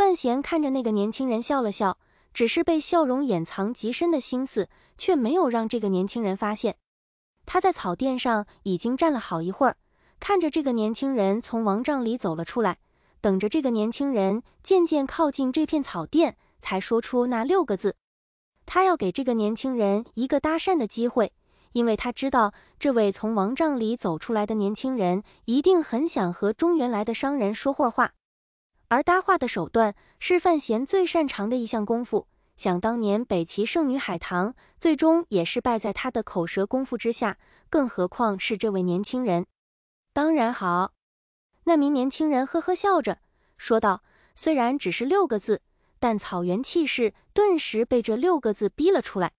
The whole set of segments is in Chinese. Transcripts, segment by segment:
范闲看着那个年轻人笑了笑，只是被笑容掩藏极深的心思，却没有让这个年轻人发现。他在草垫上已经站了好一会儿，看着这个年轻人从王帐里走了出来，等着这个年轻人渐渐靠近这片草垫，才说出那六个字。他要给这个年轻人一个搭讪的机会，因为他知道这位从王帐里走出来的年轻人一定很想和中原来的商人说会儿话。而搭话的手段是范闲最擅长的一项功夫。想当年北齐圣女海棠，最终也是败在他的口舌功夫之下，更何况是这位年轻人？当然好。那名年轻人呵呵笑着说道：“虽然只是六个字，但草原气势顿时被这六个字逼了出来。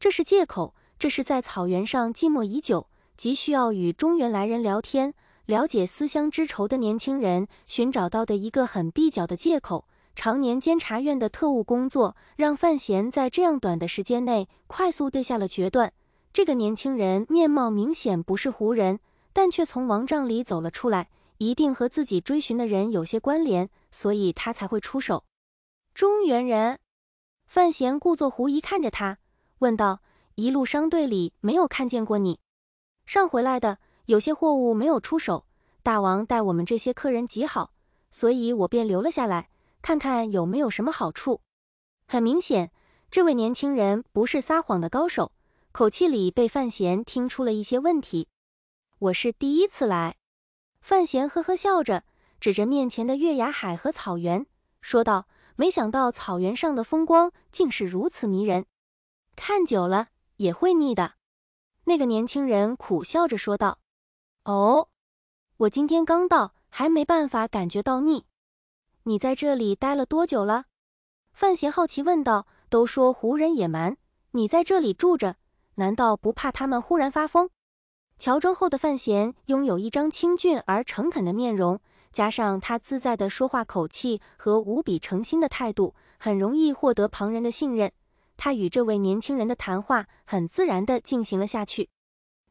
这是借口，这是在草原上寂寞已久，急需要与中原来人聊天。”了解思乡之愁的年轻人寻找到的一个很蹩脚的借口。常年监察院的特务工作，让范闲在这样短的时间内快速对下了决断。这个年轻人面貌明显不是胡人，但却从王帐里走了出来，一定和自己追寻的人有些关联，所以他才会出手。中原人，范闲故作狐疑看着他，问道：“一路商队里没有看见过你，上回来的？”有些货物没有出手，大王待我们这些客人极好，所以我便留了下来，看看有没有什么好处。很明显，这位年轻人不是撒谎的高手，口气里被范闲听出了一些问题。我是第一次来，范闲呵呵笑着，指着面前的月牙海和草原，说道：“没想到草原上的风光竟是如此迷人，看久了也会腻的。”那个年轻人苦笑着说道。哦，我今天刚到，还没办法感觉到腻。你在这里待了多久了？范闲好奇问道。都说胡人野蛮，你在这里住着，难道不怕他们忽然发疯？乔装后的范闲拥有一张清俊而诚恳的面容，加上他自在的说话口气和无比诚心的态度，很容易获得旁人的信任。他与这位年轻人的谈话很自然的进行了下去。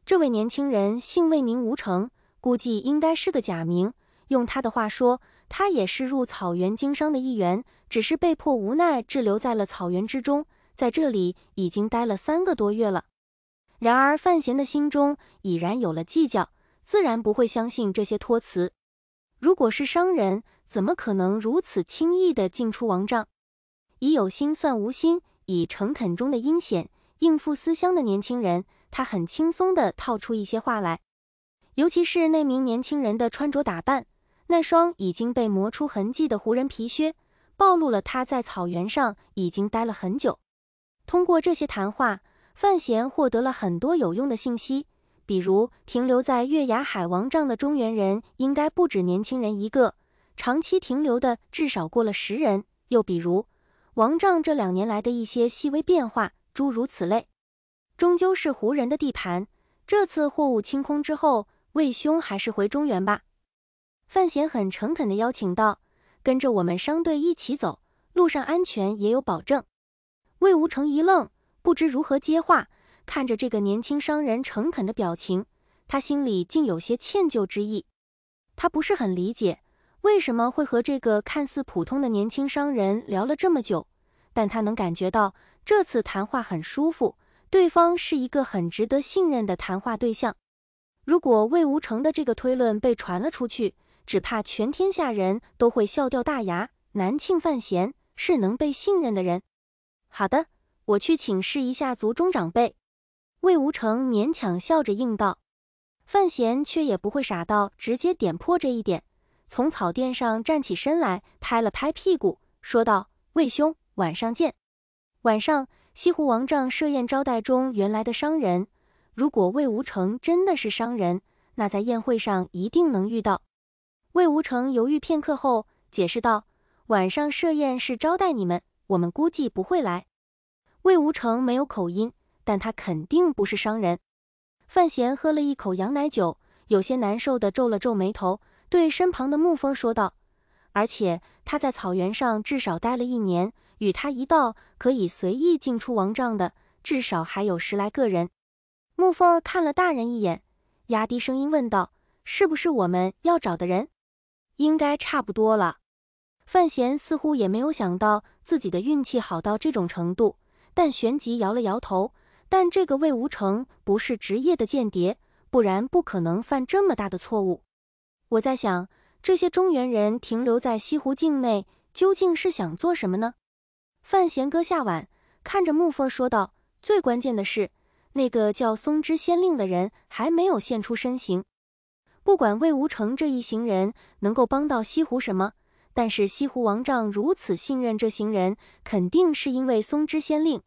这位年轻人姓魏名无成，估计应该是个假名。用他的话说，他也是入草原经商的一员，只是被迫无奈滞留在了草原之中，在这里已经待了三个多月了。然而范闲的心中已然有了计较，自然不会相信这些托辞。如果是商人，怎么可能如此轻易地进出王帐？以有心算无心，以诚恳中的阴险应付思乡的年轻人。他很轻松地套出一些话来，尤其是那名年轻人的穿着打扮，那双已经被磨出痕迹的胡人皮靴，暴露了他在草原上已经待了很久。通过这些谈话，范闲获得了很多有用的信息，比如停留在月牙海王帐的中原人应该不止年轻人一个，长期停留的至少过了十人。又比如王帐这两年来的一些细微变化，诸如此类。终究是胡人的地盘。这次货物清空之后，魏兄还是回中原吧。范闲很诚恳地邀请道：“跟着我们商队一起走，路上安全也有保证。”魏无成一愣，不知如何接话。看着这个年轻商人诚恳的表情，他心里竟有些歉疚之意。他不是很理解为什么会和这个看似普通的年轻商人聊了这么久，但他能感觉到这次谈话很舒服。对方是一个很值得信任的谈话对象。如果魏无成的这个推论被传了出去，只怕全天下人都会笑掉大牙。南庆范闲是能被信任的人。好的，我去请示一下族中长辈。魏无成勉强笑着应道。范闲却也不会傻到直接点破这一点，从草垫上站起身来，拍了拍屁股，说道：“魏兄，晚上见。”晚上。西湖王帐设宴招待中原来的商人，如果魏无成真的是商人，那在宴会上一定能遇到。魏无成犹豫片刻后解释道：“晚上设宴是招待你们，我们估计不会来。”魏无成没有口音，但他肯定不是商人。范闲喝了一口羊奶酒，有些难受的皱了皱眉头，对身旁的沐风说道：“而且他在草原上至少待了一年。”与他一道可以随意进出王帐的，至少还有十来个人。木凤儿看了大人一眼，压低声音问道：“是不是我们要找的人？”“应该差不多了。”范闲似乎也没有想到自己的运气好到这种程度，但旋即摇了摇头。但这个魏无成不是职业的间谍，不然不可能犯这么大的错误。我在想，这些中原人停留在西湖境内，究竟是想做什么呢？范闲搁下碗，看着木风儿说道：“最关键的是，那个叫松枝县令的人还没有现出身形。不管魏无成这一行人能够帮到西湖什么，但是西湖王丈如此信任这行人，肯定是因为松枝县令。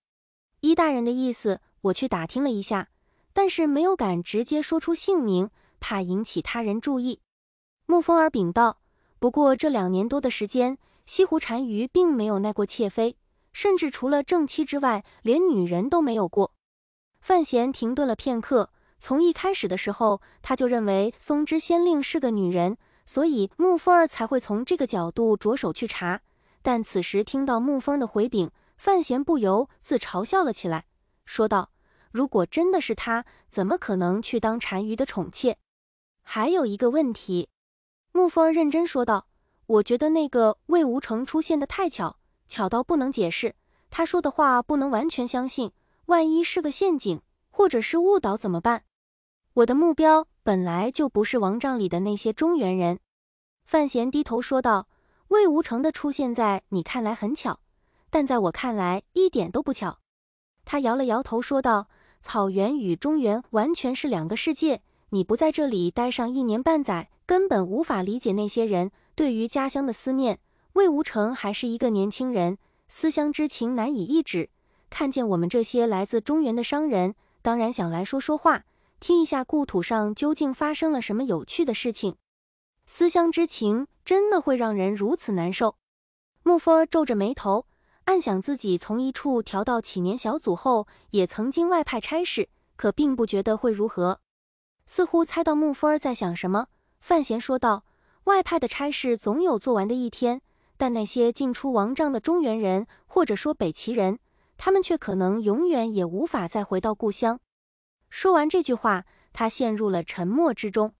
一大人的意思，我去打听了一下，但是没有敢直接说出姓名，怕引起他人注意。”木风儿禀道：“不过这两年多的时间，西湖单于并没有耐过妾妃。”甚至除了正妻之外，连女人都没有过。范闲停顿了片刻，从一开始的时候，他就认为松之仙令是个女人，所以沐风儿才会从这个角度着手去查。但此时听到沐风的回禀，范闲不由自嘲笑了起来，说道：“如果真的是他，怎么可能去当单于的宠妾？”还有一个问题，沐风儿认真说道：“我觉得那个魏无成出现的太巧。”巧到不能解释，他说的话不能完全相信，万一是个陷阱或者是误导怎么办？我的目标本来就不是王帐里的那些中原人。范闲低头说道：“魏无成的出现在你看来很巧，但在我看来一点都不巧。”他摇了摇头说道：“草原与中原完全是两个世界，你不在这里待上一年半载，根本无法理解那些人对于家乡的思念。”魏无成还是一个年轻人，思乡之情难以抑制。看见我们这些来自中原的商人，当然想来说说话，听一下故土上究竟发生了什么有趣的事情。思乡之情真的会让人如此难受？穆夫儿皱着眉头，暗想自己从一处调到起年小组后，也曾经外派差事，可并不觉得会如何。似乎猜到穆夫儿在想什么，范闲说道：“外派的差事总有做完的一天。”但那些进出王帐的中原人，或者说北齐人，他们却可能永远也无法再回到故乡。说完这句话，他陷入了沉默之中。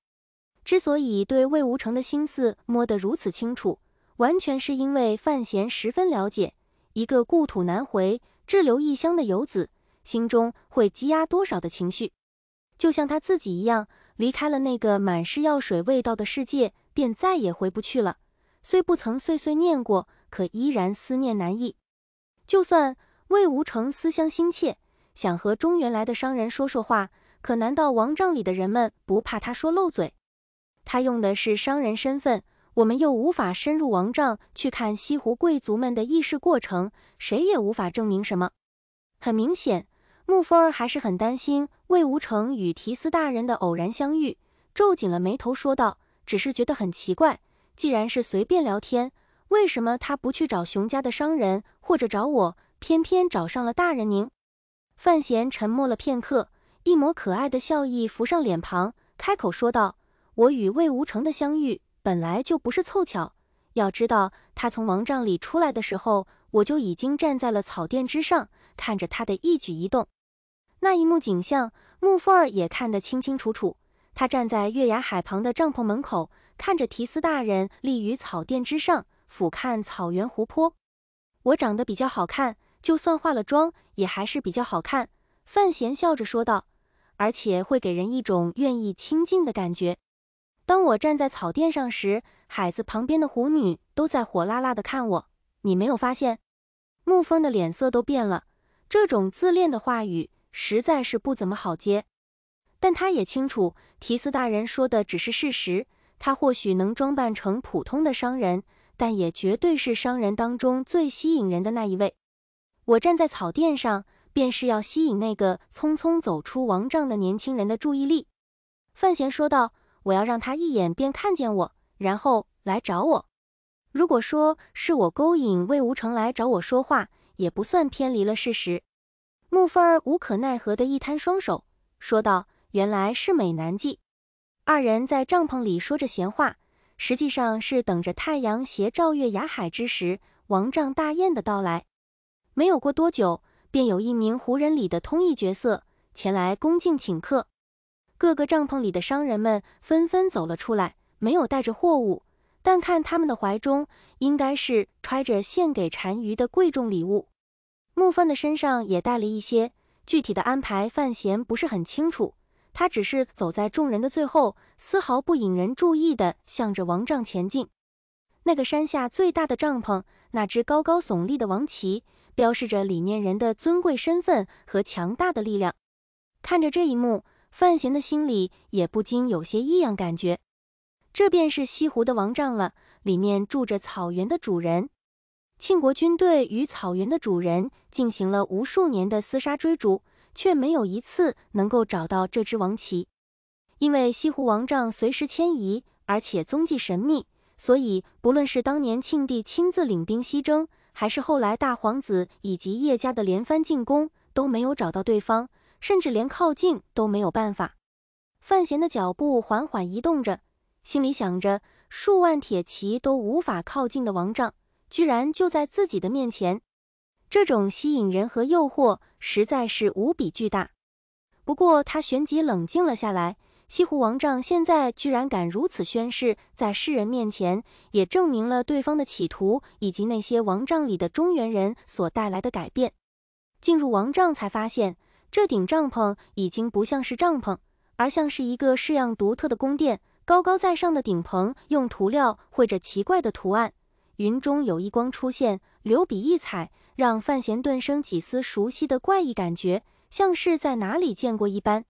之所以对魏无成的心思摸得如此清楚，完全是因为范闲十分了解一个故土难回、滞留异乡的游子心中会积压多少的情绪。就像他自己一样，离开了那个满是药水味道的世界，便再也回不去了。虽不曾碎碎念过，可依然思念难抑。就算魏无成思乡心切，想和中原来的商人说说话，可难道王帐里的人们不怕他说漏嘴？他用的是商人身份，我们又无法深入王帐去看西湖贵族们的议事过程，谁也无法证明什么。很明显，穆风儿还是很担心魏无成与提斯大人的偶然相遇，皱紧了眉头说道：“只是觉得很奇怪。”既然是随便聊天，为什么他不去找熊家的商人，或者找我，偏偏找上了大人您？范闲沉默了片刻，一抹可爱的笑意浮上脸庞，开口说道：“我与魏无成的相遇本来就不是凑巧。要知道，他从王帐里出来的时候，我就已经站在了草甸之上，看着他的一举一动。那一幕景象，木凤儿也看得清清楚楚。他站在月牙海旁的帐篷门口。”看着提斯大人立于草甸之上，俯瞰草原湖泊。我长得比较好看，就算化了妆，也还是比较好看。范闲笑着说道，而且会给人一种愿意亲近的感觉。当我站在草甸上时，海子旁边的狐女都在火辣辣的看我。你没有发现？沐风的脸色都变了。这种自恋的话语实在是不怎么好接，但他也清楚，提斯大人说的只是事实。他或许能装扮成普通的商人，但也绝对是商人当中最吸引人的那一位。我站在草垫上，便是要吸引那个匆匆走出王帐的年轻人的注意力。范闲说道：“我要让他一眼便看见我，然后来找我。如果说是我勾引魏无成来找我说话，也不算偏离了事实。”木芬儿无可奈何地一摊双手，说道：“原来是美男计。”二人在帐篷里说着闲话，实际上是等着太阳斜照月牙海之时，王丈大宴的到来。没有过多久，便有一名胡人里的通译角色前来恭敬请客。各个帐篷里的商人们纷纷走了出来，没有带着货物，但看他们的怀中应该是揣着献给单于的贵重礼物。木帆的身上也带了一些，具体的安排，范闲不是很清楚。他只是走在众人的最后，丝毫不引人注意地向着王帐前进。那个山下最大的帐篷，那只高高耸立的王旗，标示着里面人的尊贵身份和强大的力量。看着这一幕，范闲的心里也不禁有些异样感觉。这便是西湖的王帐了，里面住着草原的主人。庆国军队与草原的主人进行了无数年的厮杀追逐。却没有一次能够找到这只王旗，因为西湖王帐随时迁移，而且踪迹神秘，所以不论是当年庆帝亲自领兵西征，还是后来大皇子以及叶家的连番进攻，都没有找到对方，甚至连靠近都没有办法。范闲的脚步缓缓移动着，心里想着，数万铁骑都无法靠近的王帐，居然就在自己的面前，这种吸引人和诱惑。实在是无比巨大。不过他旋即冷静了下来。西湖王帐现在居然敢如此宣誓，在世人面前，也证明了对方的企图，以及那些王帐里的中原人所带来的改变。进入王帐，才发现这顶帐篷已经不像是帐篷，而像是一个式样独特的宫殿。高高在上的顶棚用涂料绘着奇怪的图案。云中有一光出现，流笔异彩。让范闲顿生几丝熟悉的怪异感觉，像是在哪里见过一般。